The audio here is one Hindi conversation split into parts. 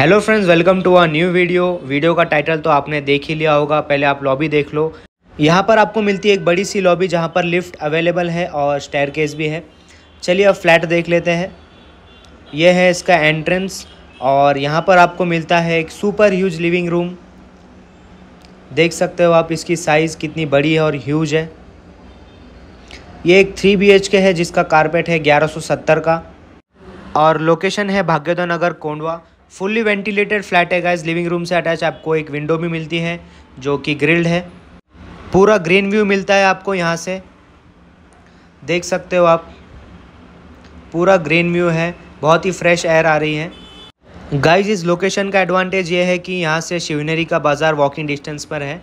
Hello friends welcome to our new video video का टाइटल तो आपने देख ही लिया होगा पहले आप लॉबी देख लो यहाँ पर आपको मिलती है एक बड़ी सी लॉबी जहाँ पर लिफ्ट अवेलेबल है और स्टेयर केस भी है चलिए अब फ्लैट देख लेते हैं यह है इसका एंट्रेंस और यहाँ पर आपको मिलता है एक सुपर ह्यूज लिविंग रूम देख सकते हो आप इसकी साइज़ कितनी बड़ी है और ह्यूज है ये एक थ्री बी है जिसका कारपेट है ग्यारह का और लोकेशन है Bhagyoday Nagar Kondhwa fully ventilated flat है गाइज लिविंग रूम से अटैच आपको एक विंडो भी मिलती है जो कि ग्रिल्ड है पूरा ग्रीन व्यू मिलता है आपको यहाँ से देख सकते हो आप पूरा ग्रीन व्यू है बहुत ही फ्रेश एयर आ रही है गाइज इस लोकेशन का एडवांटेज ये है कि यहाँ से शिवनेरी का बाज़ार वॉकिंग डिस्टेंस पर है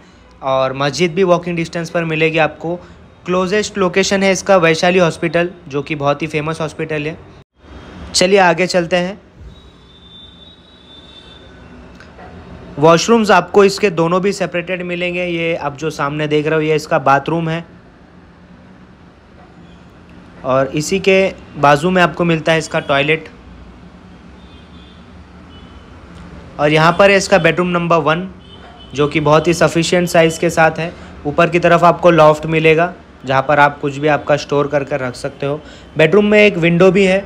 और मस्जिद भी वॉकिंग डिस्टेंस पर मिलेगी आपको क्लोजेस्ट लोकेशन है इसका वैशाली हॉस्पिटल जो कि बहुत ही फेमस हॉस्पिटल है चलिए आगे चलते हैं वॉशरूम्स आपको इसके दोनों भी सेपरेटेड मिलेंगे ये आप जो सामने देख रहे हो ये इसका बाथरूम है और इसी के बाजू में आपको मिलता है इसका टॉयलेट और यहाँ पर है इसका बेडरूम नंबर वन जो कि बहुत ही सफिशिएंट साइज़ के साथ है ऊपर की तरफ आपको लॉफ्ट मिलेगा जहाँ पर आप कुछ भी आपका स्टोर कर कर रख सकते हो बेडरूम में एक विंडो भी है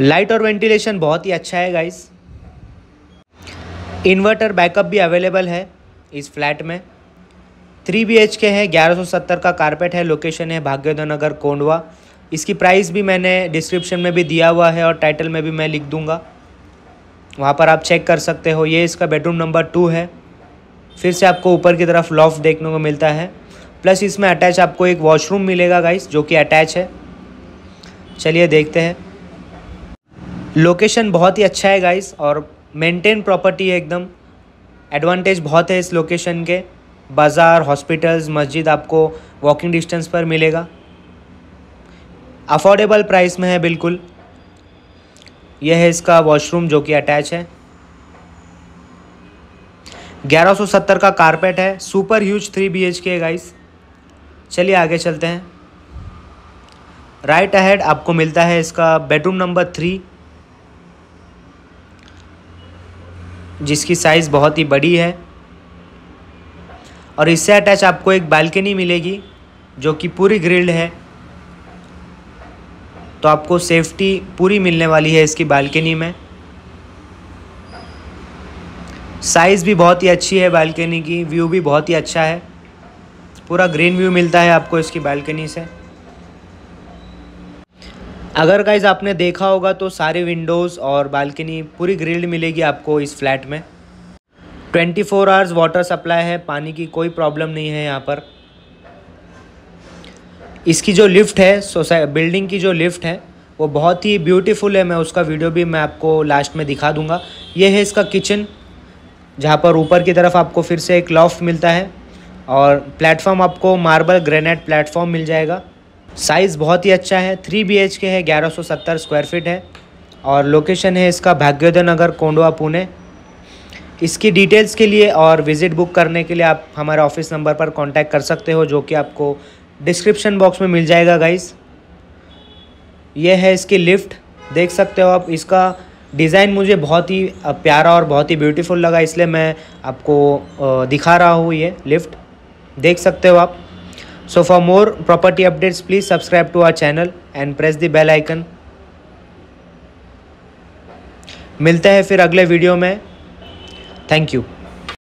लाइट और वेंटिलेशन बहुत ही अच्छा है गाइज़ इन्वर्टर बैकअप भी अवेलेबल है इस फ्लैट में थ्री बी एच के हैं ग्यारह सौ सत्तर का कारपेट है लोकेशन है भाग्योदय नगर कोंडवा इसकी प्राइस भी मैंने डिस्क्रिप्शन में भी दिया हुआ है और टाइटल में भी मैं लिख दूंगा वहाँ पर आप चेक कर सकते हो ये इसका बेडरूम नंबर टू है फिर से आपको ऊपर की तरफ लॉफ्ट देखने को मिलता है प्लस इसमें अटैच आपको एक वॉशरूम मिलेगा गाइस जो कि अटैच है चलिए देखते हैं लोकेशन बहुत ही अच्छा है गाइस और मेंटेन प्रॉपर्टी है एकदम एडवांटेज बहुत है इस लोकेशन के बाज़ार हॉस्पिटल्स मस्जिद आपको वॉकिंग डिस्टेंस पर मिलेगा अफोर्डेबल प्राइस में है बिल्कुल यह है इसका वॉशरूम जो कि अटैच है 1170 का कारपेट है super huge three B H K guys चलिए आगे चलते हैं राइट right अहेड आपको मिलता है इसका बेडरूम नंबर थ्री जिसकी साइज़ बहुत ही बड़ी है और इससे अटैच आपको एक बालकनी मिलेगी जो कि पूरी ग्रिल्ड है तो आपको सेफ्टी पूरी मिलने वाली है इसकी बालकनी में साइज़ भी बहुत ही अच्छी है बालकनी की व्यू भी बहुत ही अच्छा है पूरा ग्रीन व्यू मिलता है आपको इसकी बालकनी से अगर गाइज आपने देखा होगा तो सारे विंडोज़ और बालकनी पूरी ग्रिल्ड मिलेगी आपको इस फ्लैट में 24 फोर आवर्स वाटर सप्लाई है पानी की कोई प्रॉब्लम नहीं है यहाँ पर इसकी जो लिफ्ट है सोसाइ बिल्डिंग की जो लिफ्ट है वो बहुत ही ब्यूटीफुल है मैं उसका वीडियो भी मैं आपको लास्ट में दिखा दूंगा ये है इसका किचन जहाँ पर ऊपर की तरफ आपको फिर से एक लॉफ्ट मिलता है और प्लेटफॉर्म आपको मार्बल ग्रेनाइट प्लेटफॉर्म मिल जाएगा साइज़ बहुत ही अच्छा है थ्री बी एच के है 1170 स्क्वायर फीट है और लोकेशन है इसका भाग्योदय नगर कोंडवा पुणे इसकी डिटेल्स के लिए और विज़िट बुक करने के लिए आप हमारे ऑफिस नंबर पर कांटेक्ट कर सकते हो जो कि आपको डिस्क्रिप्शन बॉक्स में मिल जाएगा गाइस ये है इसकी लिफ्ट देख सकते हो आप इसका डिज़ाइन मुझे बहुत ही प्यारा और बहुत ही ब्यूटीफुल लगा इसलिए मैं आपको दिखा रहा हूँ ये लिफ्ट देख सकते हो आप So for more property updates, please subscribe to our channel and press the bell icon. मिलते हैं फिर अगले वीडियो में थैंक यू